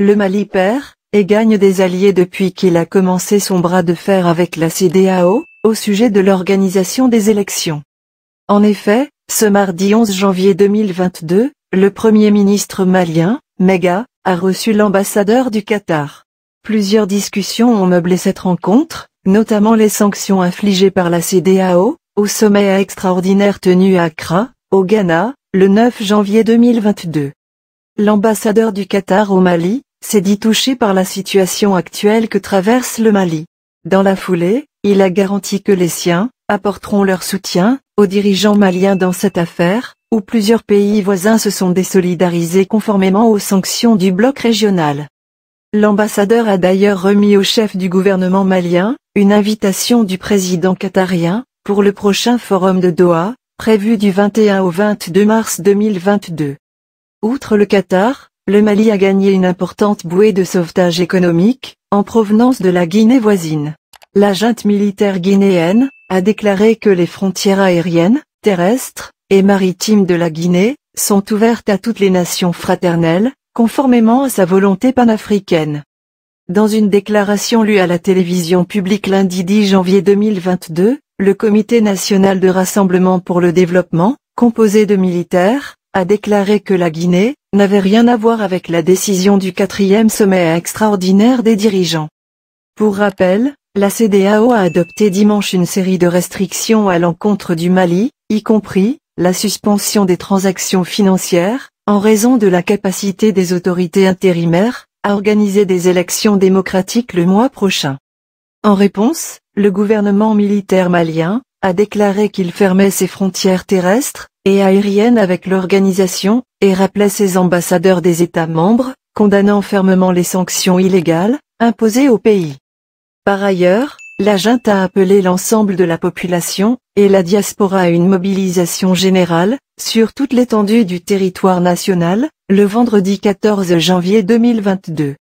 Le Mali perd, et gagne des alliés depuis qu'il a commencé son bras de fer avec la CDAO, au sujet de l'organisation des élections. En effet, ce mardi 11 janvier 2022, le Premier ministre malien, Mega, a reçu l'ambassadeur du Qatar. Plusieurs discussions ont meublé cette rencontre, notamment les sanctions infligées par la CDAO, au sommet extraordinaire tenu à Accra, au Ghana, le 9 janvier 2022. L'ambassadeur du Qatar au Mali, s'est dit touché par la situation actuelle que traverse le Mali. Dans la foulée, il a garanti que les siens, apporteront leur soutien, aux dirigeants maliens dans cette affaire, où plusieurs pays voisins se sont désolidarisés conformément aux sanctions du bloc régional. L'ambassadeur a d'ailleurs remis au chef du gouvernement malien, une invitation du président qatarien, pour le prochain forum de Doha, prévu du 21 au 22 mars 2022. Outre le Qatar, le Mali a gagné une importante bouée de sauvetage économique, en provenance de la Guinée voisine. La junte militaire guinéenne a déclaré que les frontières aériennes, terrestres et maritimes de la Guinée sont ouvertes à toutes les nations fraternelles, conformément à sa volonté panafricaine. Dans une déclaration lue à la télévision publique lundi 10 janvier 2022, le Comité national de rassemblement pour le développement, composé de militaires, a déclaré que la Guinée n'avait rien à voir avec la décision du quatrième sommet extraordinaire des dirigeants. Pour rappel, la CDAO a adopté dimanche une série de restrictions à l'encontre du Mali, y compris la suspension des transactions financières, en raison de la capacité des autorités intérimaires à organiser des élections démocratiques le mois prochain. En réponse, le gouvernement militaire malien a déclaré qu'il fermait ses frontières terrestres et aériennes avec l'organisation, et rappelait ses ambassadeurs des États membres, condamnant fermement les sanctions illégales imposées au pays. Par ailleurs, la junte a appelé l'ensemble de la population et la diaspora à une mobilisation générale sur toute l'étendue du territoire national le vendredi 14 janvier 2022.